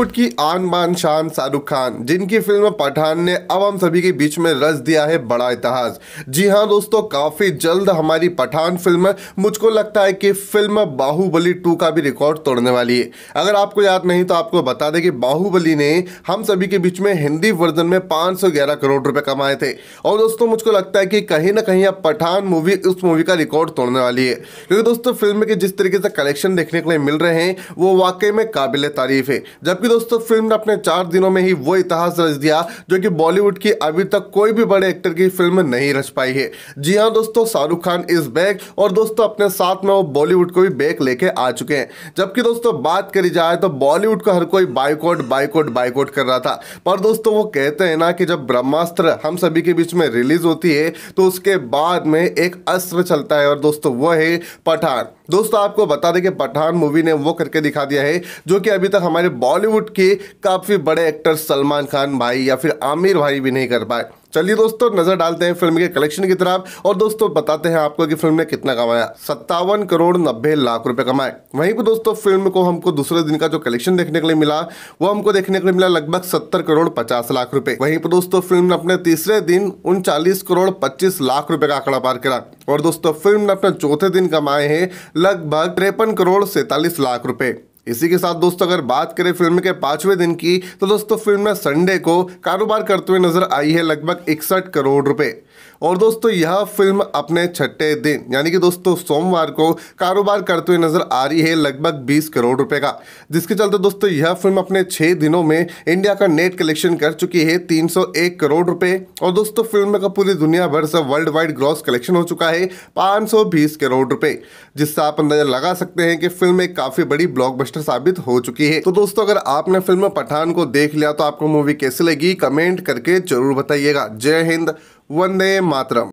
बॉलीवुड की आन बान शान शाहरुख खान जिनकी फिल्म पठान ने अब हम सभी के बीच में रच दिया है बड़ा इतिहास जी हाँ दोस्तों काफ़ी जल्द हमारी पठान फिल्म मुझको लगता है कि फिल्म बाहुबली 2 का भी रिकॉर्ड तोड़ने वाली है अगर आपको याद नहीं तो आपको बता दें कि बाहुबली ने हम सभी के बीच में हिंदी वर्जन में 511 करोड़ रुपए कमाए थे और दोस्तों मुझको लगता है कि कहीं ना कहीं अब पठान मूवी उस मूवी का रिकॉर्ड तोड़ने वाली है क्योंकि दोस्तों फिल्म के जिस तरीके से कलेक्शन देखने के लिए मिल रहे हैं वो वाकई में काबिल तारीफ है जबकि दोस्तों फिल्म ने अपने चार दिनों में ही वो इतिहास रच दिया जो कि बॉलीवुड की अभी तक कोई भी बड़े एक्टर की फिल्म नहीं रच पाई है जी हाँ दोस्तों शाहरुख खान इज बैक और दोस्तों अपने साथ में वो बॉलीवुड को भी बैक लेके आ चुके हैं जबकि दोस्तों बात करी जाए तो बॉलीवुड को हर कोई बाइकआउट बाइकआउट बाइकआउट कर रहा था पर दोस्तों वो कहते हैं ना कि जब ब्रह्मास्त्र हम सभी के बीच में रिलीज होती है तो उसके बाद में एक अस्त्र चलता है और दोस्तों वह है पठान दोस्तों आपको बता दें कि पठान मूवी ने वो करके दिखा दिया है जो कि अभी तक हमारे बॉलीवुड बॉलीवुड के काफ़ी बड़े एक्टर सलमान खान भाई या फिर आमिर भाई भी नहीं कर पाए चलिए दोस्तों नजर डालते हैं फिल्म के कलेक्शन की तरफ और दोस्तों बताते हैं आपको कि फिल्म ने कितना कमाया सत्तावन करोड़ नब्बे लाख रुपए कमाए वहीं पर दोस्तों फिल्म को हमको दूसरे दिन का जो कलेक्शन देखने के लिए मिला वो हमको देखने के लिए मिला लगभग सत्तर करोड़ पचास लाख रुपए वहीं पर दोस्तों फिल्म ने अपने तीसरे दिन उनचालीस करोड़ पच्चीस लाख रुपए का आंकड़ा पार करा और दोस्तों फिल्म ने अपने चौथे दिन कमाए हैं लगभग तिरपन करोड़ सैतालीस लाख रुपए इसी के साथ दोस्तों अगर बात करें फिल्म के पांचवें दिन की तो दोस्तों फिल्म में संडे को कारोबार करते हुए नजर आई है लगभग इकसठ करोड़ रुपए और दोस्तों यह फिल्म अपने छठे दिन यानी कि दोस्तों सोमवार को कारोबार करते हुए नजर आ रही है लगभग 20 करोड़ रुपए का जिसके चलते दोस्तों यह फिल्म अपने छः दिनों में इंडिया का नेट कलेक्शन कर चुकी है 301 करोड़ रुपए और दोस्तों फिल्म का पूरी दुनिया भर से वर्ल्ड वाइड ग्रॉस कलेक्शन हो चुका है पाँच करोड़ रुपये जिससे आप अंदाजा लगा सकते हैं कि फिल्म एक काफ़ी बड़ी ब्लॉक ब्लॉकबस्टर साबित हो चुकी है तो दोस्तों अगर आपने फिल्म पठान को देख लिया तो आपको मूवी कैसी लगी कमेंट करके जरूर बताइएगा जय हिंद वंदे मातरम